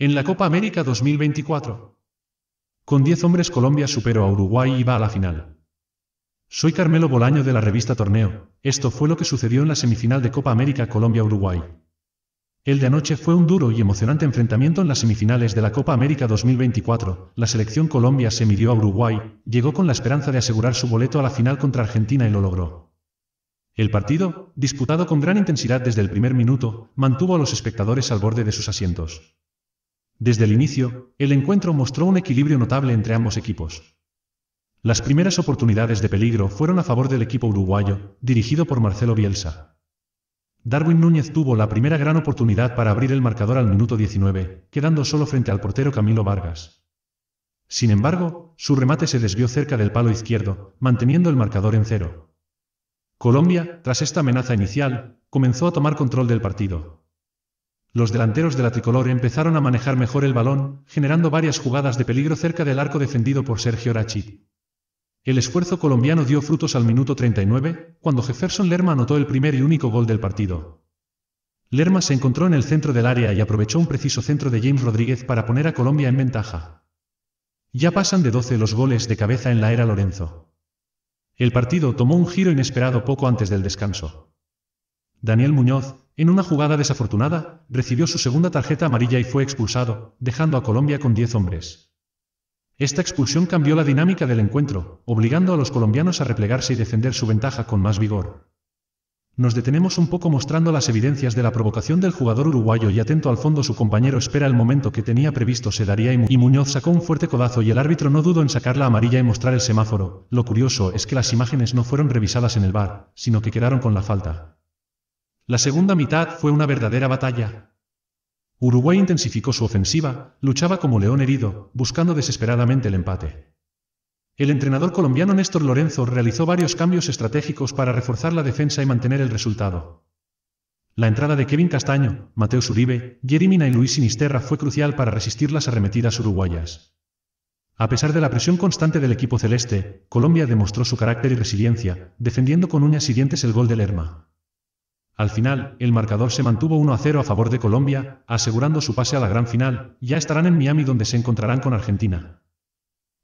En la Copa América 2024. Con 10 hombres Colombia superó a Uruguay y va a la final. Soy Carmelo Bolaño de la revista Torneo. Esto fue lo que sucedió en la semifinal de Copa América Colombia-Uruguay. El de anoche fue un duro y emocionante enfrentamiento en las semifinales de la Copa América 2024. La selección Colombia se midió a Uruguay, llegó con la esperanza de asegurar su boleto a la final contra Argentina y lo logró. El partido, disputado con gran intensidad desde el primer minuto, mantuvo a los espectadores al borde de sus asientos. Desde el inicio, el encuentro mostró un equilibrio notable entre ambos equipos. Las primeras oportunidades de peligro fueron a favor del equipo uruguayo, dirigido por Marcelo Bielsa. Darwin Núñez tuvo la primera gran oportunidad para abrir el marcador al minuto 19, quedando solo frente al portero Camilo Vargas. Sin embargo, su remate se desvió cerca del palo izquierdo, manteniendo el marcador en cero. Colombia, tras esta amenaza inicial, comenzó a tomar control del partido, los delanteros de la tricolor empezaron a manejar mejor el balón, generando varias jugadas de peligro cerca del arco defendido por Sergio Rachid. El esfuerzo colombiano dio frutos al minuto 39, cuando Jefferson Lerma anotó el primer y único gol del partido. Lerma se encontró en el centro del área y aprovechó un preciso centro de James Rodríguez para poner a Colombia en ventaja. Ya pasan de 12 los goles de cabeza en la era Lorenzo. El partido tomó un giro inesperado poco antes del descanso. Daniel Muñoz, en una jugada desafortunada, recibió su segunda tarjeta amarilla y fue expulsado, dejando a Colombia con 10 hombres. Esta expulsión cambió la dinámica del encuentro, obligando a los colombianos a replegarse y defender su ventaja con más vigor. Nos detenemos un poco mostrando las evidencias de la provocación del jugador uruguayo y atento al fondo su compañero espera el momento que tenía previsto se daría y, Muñoz sacó un fuerte codazo y el árbitro no dudó en sacar la amarilla y mostrar el semáforo. Lo curioso es que las imágenes no fueron revisadas en el bar, sino que quedaron con la falta. La segunda mitad fue una verdadera batalla. Uruguay intensificó su ofensiva, luchaba como león herido, buscando desesperadamente el empate. El entrenador colombiano Néstor Lorenzo realizó varios cambios estratégicos para reforzar la defensa y mantener el resultado. La entrada de Kevin Castaño, Mateo Uribe, Jerimina y Luis Sinisterra fue crucial para resistir las arremetidas uruguayas. A pesar de la presión constante del equipo celeste, Colombia demostró su carácter y resiliencia, defendiendo con uñas y dientes el gol de Lerma. Al final, el marcador se mantuvo 1 a 0 a favor de Colombia, asegurando su pase a la gran final, ya estarán en Miami donde se encontrarán con Argentina.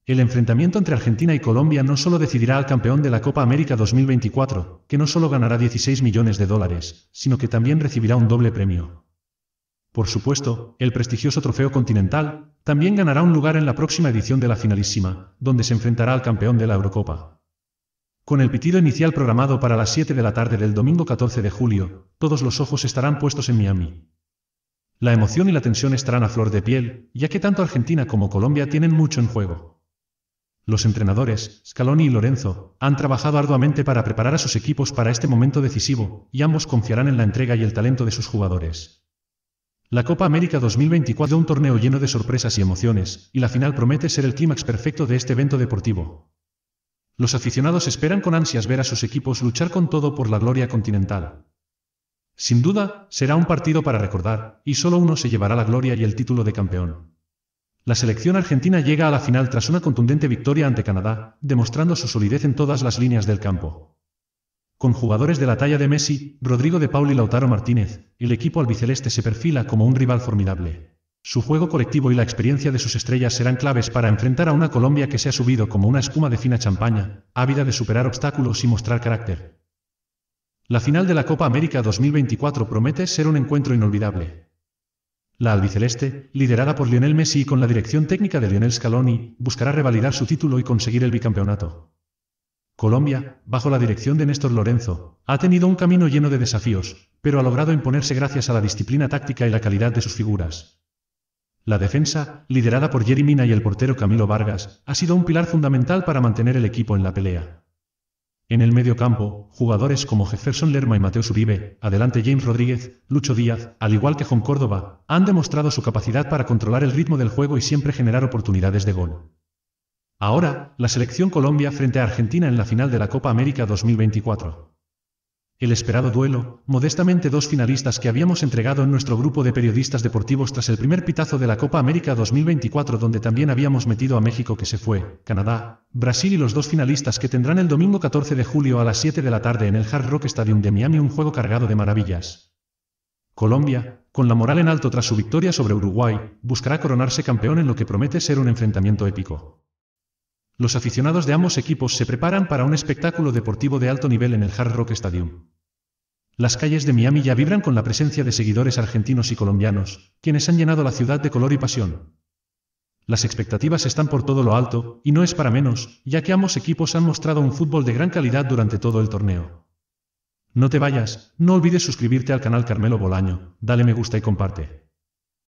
El enfrentamiento entre Argentina y Colombia no solo decidirá al campeón de la Copa América 2024, que no solo ganará 16 millones de dólares, sino que también recibirá un doble premio. Por supuesto, el prestigioso Trofeo Continental también ganará un lugar en la próxima edición de la finalísima, donde se enfrentará al campeón de la Eurocopa. Con el pitido inicial programado para las 7 de la tarde del domingo 14 de julio, todos los ojos estarán puestos en Miami. La emoción y la tensión estarán a flor de piel, ya que tanto Argentina como Colombia tienen mucho en juego. Los entrenadores, Scaloni y Lorenzo, han trabajado arduamente para preparar a sus equipos para este momento decisivo, y ambos confiarán en la entrega y el talento de sus jugadores. La Copa América 2024 es un torneo lleno de sorpresas y emociones, y la final promete ser el clímax perfecto de este evento deportivo. Los aficionados esperan con ansias ver a sus equipos luchar con todo por la gloria continental. Sin duda, será un partido para recordar, y solo uno se llevará la gloria y el título de campeón. La selección argentina llega a la final tras una contundente victoria ante Canadá, demostrando su solidez en todas las líneas del campo. Con jugadores de la talla de Messi, Rodrigo de Paul y Lautaro Martínez, el equipo albiceleste se perfila como un rival formidable. Su juego colectivo y la experiencia de sus estrellas serán claves para enfrentar a una Colombia que se ha subido como una espuma de fina champaña, ávida de superar obstáculos y mostrar carácter. La final de la Copa América 2024 promete ser un encuentro inolvidable. La albiceleste, liderada por Lionel Messi y con la dirección técnica de Lionel Scaloni, buscará revalidar su título y conseguir el bicampeonato. Colombia, bajo la dirección de Néstor Lorenzo, ha tenido un camino lleno de desafíos, pero ha logrado imponerse gracias a la disciplina táctica y la calidad de sus figuras. La defensa, liderada por Jerry y el portero Camilo Vargas, ha sido un pilar fundamental para mantener el equipo en la pelea. En el medio campo, jugadores como Jefferson Lerma y Mateo Uribe, adelante James Rodríguez, Lucho Díaz, al igual que Juan Córdoba, han demostrado su capacidad para controlar el ritmo del juego y siempre generar oportunidades de gol. Ahora, la selección Colombia frente a Argentina en la final de la Copa América 2024. El esperado duelo, modestamente dos finalistas que habíamos entregado en nuestro grupo de periodistas deportivos tras el primer pitazo de la Copa América 2024 donde también habíamos metido a México que se fue, Canadá, Brasil y los dos finalistas que tendrán el domingo 14 de julio a las 7 de la tarde en el Hard Rock Stadium de Miami un juego cargado de maravillas. Colombia, con la moral en alto tras su victoria sobre Uruguay, buscará coronarse campeón en lo que promete ser un enfrentamiento épico. Los aficionados de ambos equipos se preparan para un espectáculo deportivo de alto nivel en el Hard Rock Stadium. Las calles de Miami ya vibran con la presencia de seguidores argentinos y colombianos, quienes han llenado la ciudad de color y pasión. Las expectativas están por todo lo alto, y no es para menos, ya que ambos equipos han mostrado un fútbol de gran calidad durante todo el torneo. No te vayas, no olvides suscribirte al canal Carmelo Bolaño, dale me gusta y comparte.